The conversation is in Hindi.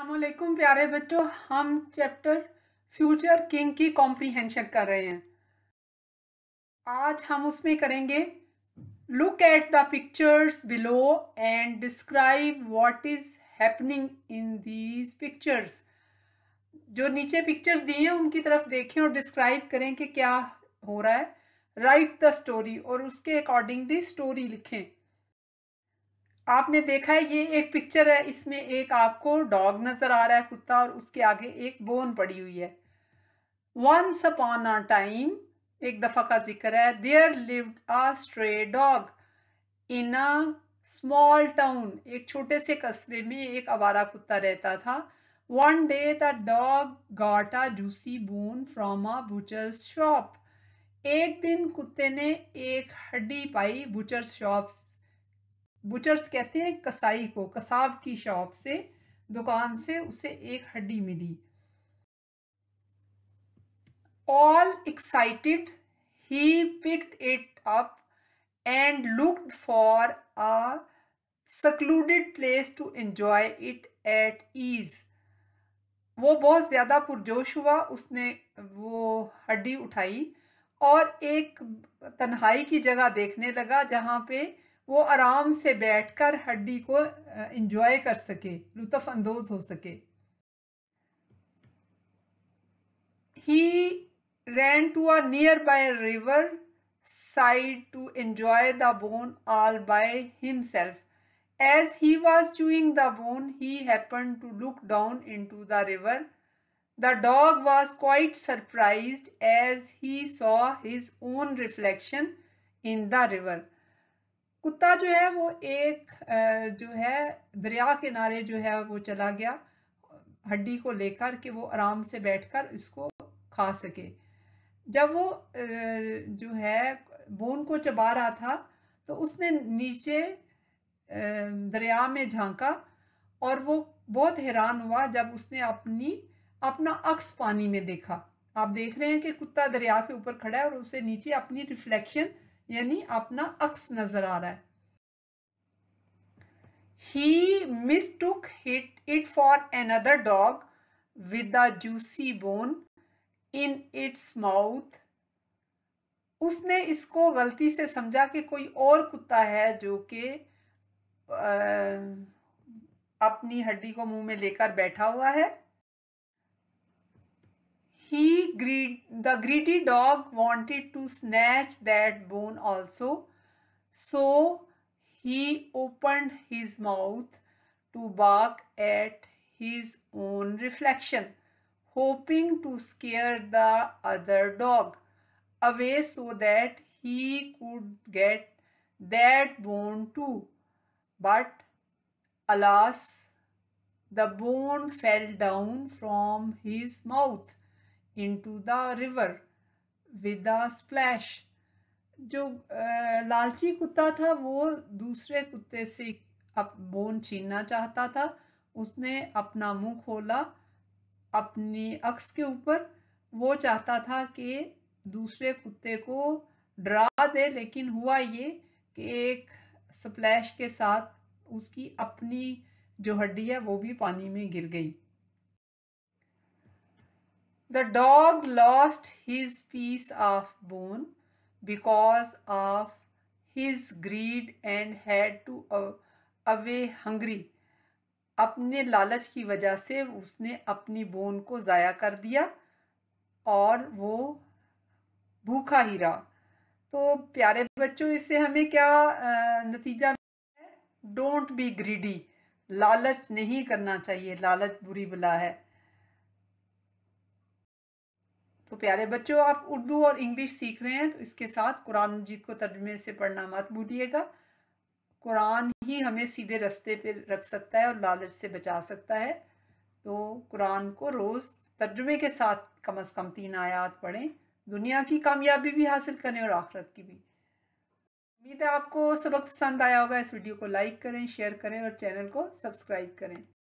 असलकुम प्यारे बच्चों हम चैप्टर फ्यूचर किंग की कॉम्प्रीहेंशन कर रहे हैं आज हम उसमें करेंगे look at the pictures below and describe what is happening in these pictures जो नीचे पिक्चर्स दिए हैं उनकी तरफ देखें और डिस्क्राइब करें कि क्या हो रहा है राइट द स्टोरी और उसके अकॉर्डिंगली स्टोरी लिखें आपने देखा है ये एक पिक्चर है इसमें एक आपको डॉग नजर आ रहा है कुत्ता और उसके आगे एक बोन पड़ी हुई है वंस अपॉन अ टाइम एक दफा का जिक्र है there lived a stray dog in a small town एक छोटे से कस्बे में एक आवारा कुत्ता रहता था one day the dog got a juicy bone from a butcher shop एक दिन कुत्ते ने एक हड्डी पाई बुचर्स शॉप बुचर्स कहते हैं कसाई को कसाब की शॉप से दुकान से उसे एक हड्डी मिली all excited he picked it up and looked for a secluded place to enjoy it at ease वो बहुत ज़्यादा पुरजोश हुआ उसने वो हड्डी उठाई और एक तन्हाई की जगह देखने लगा जहां पे वो आराम से बैठकर हड्डी को इंजॉय कर सके लुत्फ अंदोज हो सके he ran to a nearby riverside to enjoy the bone all by himself as he was chewing the bone he happen to look down into the river the dog was quite surprise as he saw his own reflection in the river कुत्ता जो है वो एक जो है दरिया किनारे जो है वो चला गया हड्डी को लेकर कि वो आराम से बैठकर इसको खा सके जब वो जो है बोन को चबा रहा था तो उसने नीचे दरिया में झांका और वो बहुत हैरान हुआ जब उसने अपनी अपना अक्स पानी में देखा आप देख रहे हैं कि कुत्ता दरिया के ऊपर खड़ा है और उसे नीचे अपनी रिफ्लेक्शन यानी अपना अक्स नजर आ रहा है he mistook hit it for another dog with the juicy bone in its mouth उसने इसको गलती से समझा कि कोई और कुत्ता है जो कि अपनी हड्डी को मुंह में लेकर बैठा हुआ है He greed, the greedy dog wanted to snatch that bone also. So he opened his mouth to bark at his own reflection, hoping to scare the other dog away so that he could get that bone too. But alas, the bone fell down from his mouth into the river with a splash जो लालची कुत्ता था वो दूसरे कुत्ते से अब बोन छीनना चाहता था उसने अपना मुंह खोला अपनी अक्स के ऊपर वो चाहता था कि दूसरे कुत्ते को डरा दे लेकिन हुआ ये कि एक स्प्लैश के साथ उसकी अपनी जो हड्डी है वो भी पानी में गिर गई The dog lost his piece of bone because of his greed and had to away hungry. अपने लालच की वजह से उसने अपनी बोन को ज़ाया कर दिया और वो भूखा ही रहा तो प्यारे बच्चों इससे हमें क्या नतीजा डोंट बी ग्रीडी लालच नहीं करना चाहिए लालच बुरी बला है तो प्यारे बच्चों आप उर्दू और इंग्लिश सीख रहे हैं तो इसके साथ कुरान मजीद को तर्जमे से पढ़ना मत भूलिएगा कुरान ही हमें सीधे रास्ते पर रख सकता है और लालच से बचा सकता है तो कुरान को रोज़ तर्जमे के साथ कम अज़ कम तीन आयात पढ़ें दुनिया की कामयाबी भी हासिल करें और आखरत की भी उम्मीद है आपको सबक पसंद आया होगा इस वीडियो को लाइक करें शेयर करें और चैनल को सब्सक्राइब करें